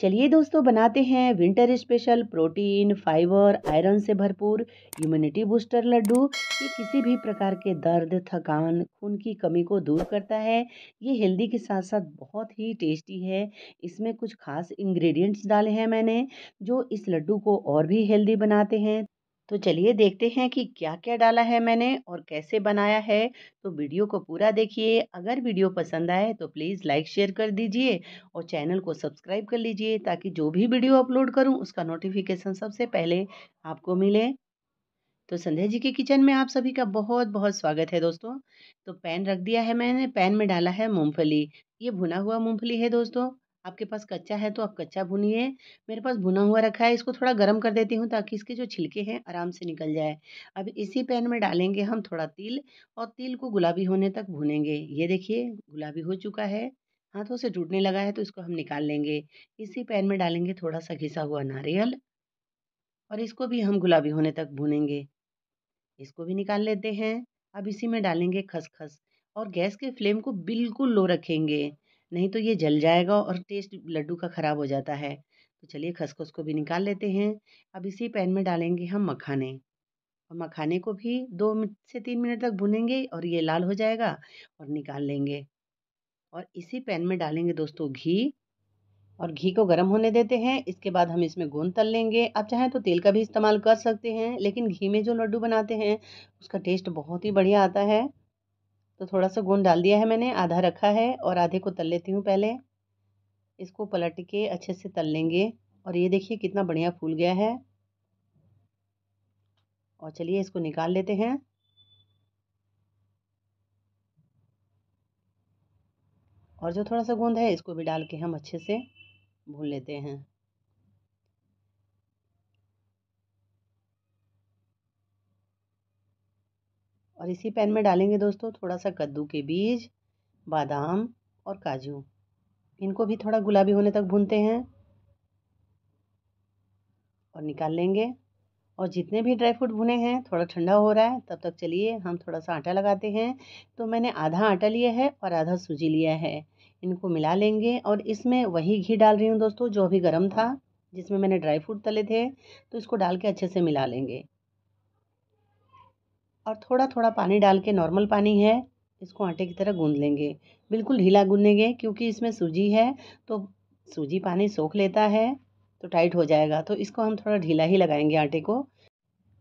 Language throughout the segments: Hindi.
चलिए दोस्तों बनाते हैं winter special protein fibre iron से भरपूर इम्यूनिटी बूस्टर लड्डू ये किसी भी प्रकार के दर्द थकान खून की कमी को दूर करता है ये हेल्दी के साथ साथ बहुत ही टेस्टी है इसमें कुछ खास इंग्रेडिएंट्स डाले हैं मैंने जो इस लड्डू को और भी हेल्दी बनाते हैं तो चलिए देखते हैं कि क्या क्या डाला है मैंने और कैसे बनाया है तो वीडियो को पूरा देखिए अगर वीडियो पसंद आए तो प्लीज़ लाइक शेयर कर दीजिए और चैनल को सब्सक्राइब कर लीजिए ताकि जो भी वीडियो अपलोड करूँ उसका नोटिफिकेशन सबसे पहले आपको मिले तो संध्या जी के किचन में आप सभी का बहुत बहुत स्वागत है दोस्तों तो पैन रख दिया है मैंने पैन में डाला है मूँगफली ये भुना हुआ मूँगफली है दोस्तों आपके पास कच्चा है तो आप कच्चा भुनिए मेरे पास भुना हुआ रखा है इसको थोड़ा गर्म कर देती हूँ ताकि इसके जो छिलके हैं आराम से निकल जाए अब इसी पैन में डालेंगे हम थोड़ा तिल और तिल को गुलाबी होने तक भुनेंगे ये देखिए गुलाबी हो चुका है हाथों से टूटने लगा है तो इसको हम निकाल लेंगे इसी पैन में डालेंगे थोड़ा सा घिसा हुआ नारियल और इसको भी हम गुलाबी होने तक भुनेंगे इसको भी निकाल लेते हैं अब इसी में डालेंगे खसखस और गैस के फ्लेम को बिल्कुल लो रखेंगे नहीं तो ये जल जाएगा और टेस्ट लड्डू का ख़राब हो जाता है तो चलिए खसखस को भी निकाल लेते हैं अब इसी पैन में डालेंगे हम मखाने और मखाने को भी दो से तीन मिनट तक भुनेंगे और ये लाल हो जाएगा और निकाल लेंगे और इसी पैन में डालेंगे दोस्तों घी और घी को गर्म होने देते हैं इसके बाद हम इसमें गोंद तल लेंगे आप चाहें तो तेल का भी इस्तेमाल कर सकते हैं लेकिन घी में जो लड्डू बनाते हैं उसका टेस्ट बहुत ही बढ़िया आता है तो थोड़ा सा गुड़ डाल दिया है मैंने आधा रखा है और आधे को तल लेती हूँ पहले इसको पलट के अच्छे से तल लेंगे और ये देखिए कितना बढ़िया फूल गया है और चलिए इसको निकाल लेते हैं और जो थोड़ा सा गोंद है इसको भी डाल के हम अच्छे से भून लेते हैं और इसी पैन में डालेंगे दोस्तों थोड़ा सा कद्दू के बीज बादाम और काजू इनको भी थोड़ा गुलाबी होने तक भूनते हैं और निकाल लेंगे और जितने भी ड्राई फ्रूट भुने हैं थोड़ा ठंडा हो रहा है तब तक चलिए हम थोड़ा सा आटा लगाते हैं तो मैंने आधा आटा लिया है और आधा सूजी लिया है इनको मिला लेंगे और इसमें वही घी डाल रही हूँ दोस्तों जो अभी गर्म था जिसमें मैंने ड्राई फ्रूट तले थे तो इसको डाल के अच्छे से मिला लेंगे और थोड़ा थोड़ा पानी डाल के नॉर्मल पानी है इसको आटे की तरह गूँध लेंगे बिल्कुल ढीला गूँधेंगे क्योंकि इसमें सूजी है तो सूजी पानी सोख लेता है तो टाइट हो जाएगा तो इसको हम थोड़ा ढीला ही लगाएंगे आटे को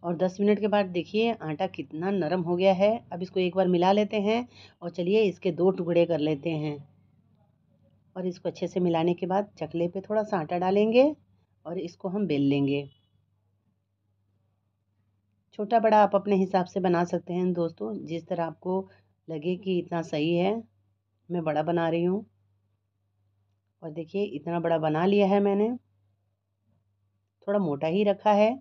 और 10 मिनट के बाद देखिए आटा कितना नरम हो गया है अब इसको एक बार मिला लेते हैं और चलिए इसके दो टुकड़े कर लेते हैं और इसको अच्छे से मिलाने के बाद चकले पे थोड़ा सा आटा डालेंगे और इसको हम बेल लेंगे छोटा बड़ा आप अपने हिसाब से बना सकते हैं दोस्तों जिस तरह आपको लगे कि इतना सही है मैं बड़ा बना रही हूँ और देखिए इतना बड़ा बना लिया है मैंने थोड़ा मोटा ही रखा है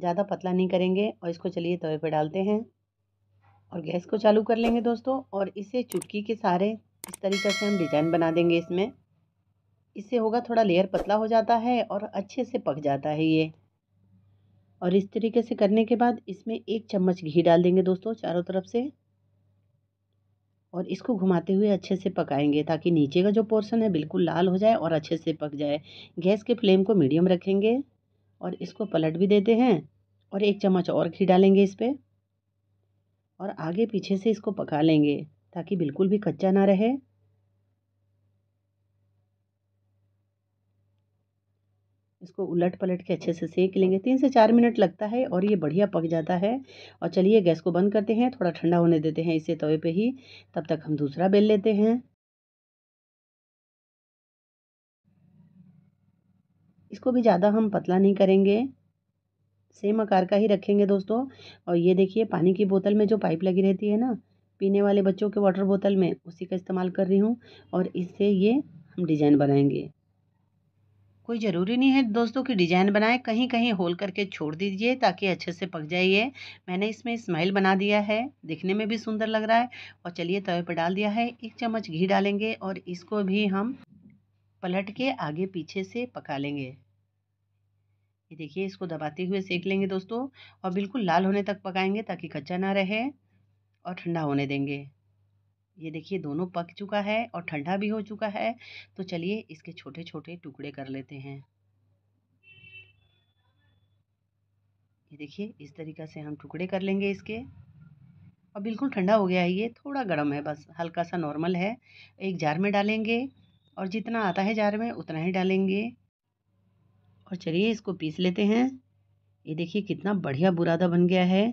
ज़्यादा पतला नहीं करेंगे और इसको चलिए तवे पर डालते हैं और गैस को चालू कर लेंगे दोस्तों और इसे चुटकी के सहारे इस तरीके से हम डिज़ाइन बना देंगे इसमें इससे होगा थोड़ा लेयर पतला हो जाता है और अच्छे से पक जाता है ये और इस तरीके से करने के बाद इसमें एक चम्मच घी डाल देंगे दोस्तों चारों तरफ से और इसको घुमाते हुए अच्छे से पकाएंगे ताकि नीचे का जो पोर्शन है बिल्कुल लाल हो जाए और अच्छे से पक जाए गैस के फ्लेम को मीडियम रखेंगे और इसको पलट भी देते हैं और एक चम्मच और घी डालेंगे इस पर और आगे पीछे से इसको पका लेंगे ताकि बिल्कुल भी कच्चा ना रहे इसको उलट पलट के अच्छे से सेक लेंगे तीन से चार मिनट लगता है और ये बढ़िया पक जाता है और चलिए गैस को बंद करते हैं थोड़ा ठंडा होने देते हैं इसे तवे पे ही तब तक हम दूसरा बेल लेते हैं इसको भी ज़्यादा हम पतला नहीं करेंगे सेम आकार का ही रखेंगे दोस्तों और ये देखिए पानी की बोतल में जो पाइप लगी रहती है ना पीने वाले बच्चों के वाटर बोतल में उसी का इस्तेमाल कर रही हूँ और इससे ये हम डिज़ाइन बनाएंगे कोई ज़रूरी नहीं है दोस्तों कि डिजाइन बनाए कहीं कहीं होल करके छोड़ दीजिए ताकि अच्छे से पक जाइए मैंने इसमें स्माइल बना दिया है दिखने में भी सुंदर लग रहा है और चलिए तवे पर डाल दिया है एक चम्मच घी डालेंगे और इसको भी हम पलट के आगे पीछे से पका लेंगे ये देखिए इसको दबाते हुए सेक लेंगे दोस्तों और बिल्कुल लाल होने तक पकाएंगे ताकि कच्चा ना रहे और ठंडा होने देंगे ये देखिए दोनों पक चुका है और ठंडा भी हो चुका है तो चलिए इसके छोटे छोटे टुकड़े कर लेते हैं ये देखिए इस तरीक़ा से हम टुकड़े कर लेंगे इसके और बिल्कुल ठंडा हो गया है ये थोड़ा गर्म है बस हल्का सा नॉर्मल है एक जार में डालेंगे और जितना आता है जार में उतना ही डालेंगे और चलिए इसको पीस लेते हैं ये देखिए कितना बढ़िया बुरादा बन गया है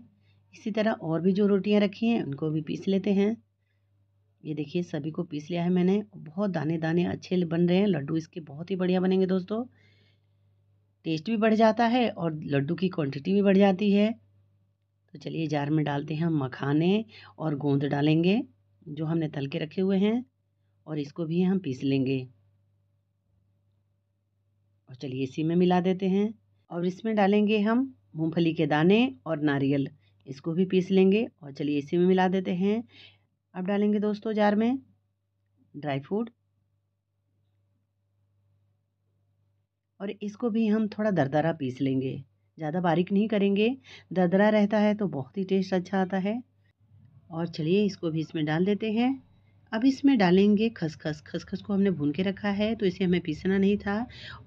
इसी तरह और भी जो रोटियां रखी हैं उनको भी पीस लेते हैं ये देखिए सभी को पीस लिया है मैंने बहुत दाने दाने अच्छे बन रहे हैं लड्डू इसके बहुत ही बढ़िया बनेंगे दोस्तों टेस्ट भी बढ़ जाता है और लड्डू की क्वांटिटी भी बढ़ जाती है तो चलिए जार में डालते हैं हम मखाने और गोंद डालेंगे जो हमने तल के रखे हुए हैं और इसको भी हम पीस लेंगे और चलिए इसी में मिला देते हैं और इसमें डालेंगे हम मूँगफली के दाने और नारियल इसको भी पीस लेंगे और चलिए इसी में मिला देते हैं अब डालेंगे दोस्तों जार में ड्राई फ्रूट और इसको भी हम थोड़ा दरदरा पीस लेंगे ज़्यादा बारीक नहीं करेंगे दरदरा रहता है तो बहुत ही टेस्ट अच्छा आता है और चलिए इसको भी इसमें डाल देते हैं अब इसमें डालेंगे खसखस खसखस को हमने भून के रखा है तो इसे हमें पीसना नहीं था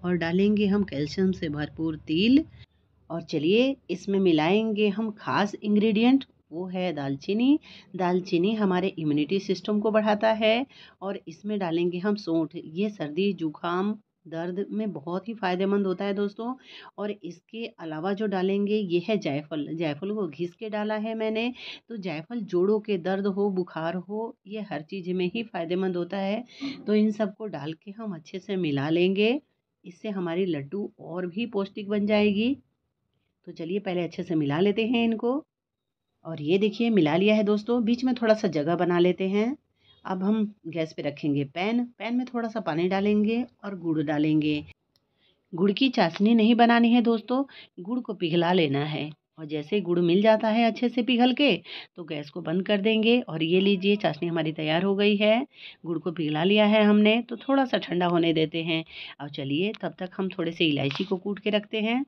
और डालेंगे हम कैल्शियम से भरपूर तिल और चलिए इसमें मिलाएंगे हम खास इंग्रेडिएंट वो है दालचीनी दालचीनी हमारे इम्यूनिटी सिस्टम को बढ़ाता है और इसमें डालेंगे हम सोंठ ये सर्दी जुखाम दर्द में बहुत ही फ़ायदेमंद होता है दोस्तों और इसके अलावा जो डालेंगे ये है जायफल जायफल को घिस के डाला है मैंने तो जायफल जोड़ों के दर्द हो बुखार हो ये हर चीज़ में ही फ़ायदेमंद होता है तो इन सबको डाल के हम अच्छे से मिला लेंगे इससे हमारी लड्डू और भी पौष्टिक बन जाएगी तो चलिए पहले अच्छे से मिला लेते हैं इनको और ये देखिए मिला लिया है दोस्तों बीच में थोड़ा सा जगह बना लेते हैं अब हम गैस पे रखेंगे पैन पैन में थोड़ा सा पानी डालेंगे और गुड़ डालेंगे गुड़ की चाशनी नहीं बनानी है दोस्तों गुड़ को पिघला लेना है और जैसे गुड़ मिल जाता है अच्छे से पिघल के तो गैस को बंद कर देंगे और ये लीजिए चाशनी हमारी तैयार हो गई है गुड़ को पिघला लिया है हमने तो थोड़ा सा ठंडा होने देते हैं और चलिए तब तक हम थोड़े से इलायची को कूट के रखते हैं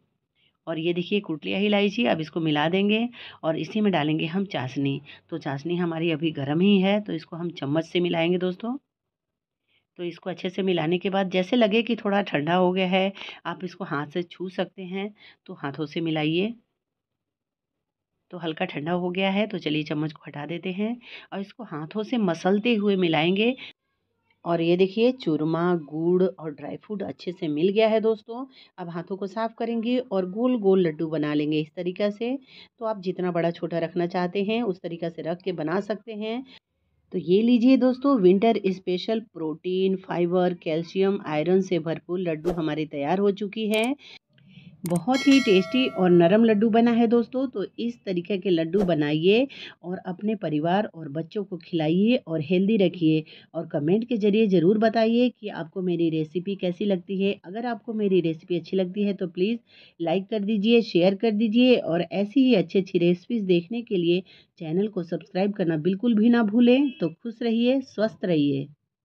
और ये देखिए कुटलिया इलायची अब इसको मिला देंगे और इसी में डालेंगे हम चाशनी तो चाशनी हमारी अभी गर्म ही है तो इसको हम चम्मच से मिलाएंगे दोस्तों तो इसको अच्छे से मिलाने के बाद जैसे लगे कि थोड़ा ठंडा हो गया है आप इसको हाथ से छू सकते हैं तो हाथों से मिलाइए तो हल्का ठंडा हो गया है तो चलिए चम्मच को हटा देते हैं और इसको हाथों से मसलते हुए मिलाएंगे और ये देखिए चूरमा गुड़ और ड्राई फ्रूट अच्छे से मिल गया है दोस्तों अब हाथों को साफ करेंगे और गोल गोल लड्डू बना लेंगे इस तरीका से तो आप जितना बड़ा छोटा रखना चाहते हैं उस तरीका से रख के बना सकते हैं तो ये लीजिए दोस्तों winter special protein fibre calcium iron से भरपूर लड्डू हमारे तैयार हो चुकी है बहुत ही टेस्टी और नरम लड्डू बना है दोस्तों तो इस तरीके के लड्डू बनाइए और अपने परिवार और बच्चों को खिलाइए और हेल्दी रखिए और कमेंट के ज़रिए ज़रूर बताइए कि आपको मेरी रेसिपी कैसी लगती है अगर आपको मेरी रेसिपी अच्छी लगती है तो प्लीज़ लाइक कर दीजिए शेयर कर दीजिए और ऐसी ही अच्छी अच्छी रेसिपीज़ देखने के लिए चैनल को सब्सक्राइब करना बिल्कुल भी ना भूलें तो खुश रहिए स्वस्थ रहिए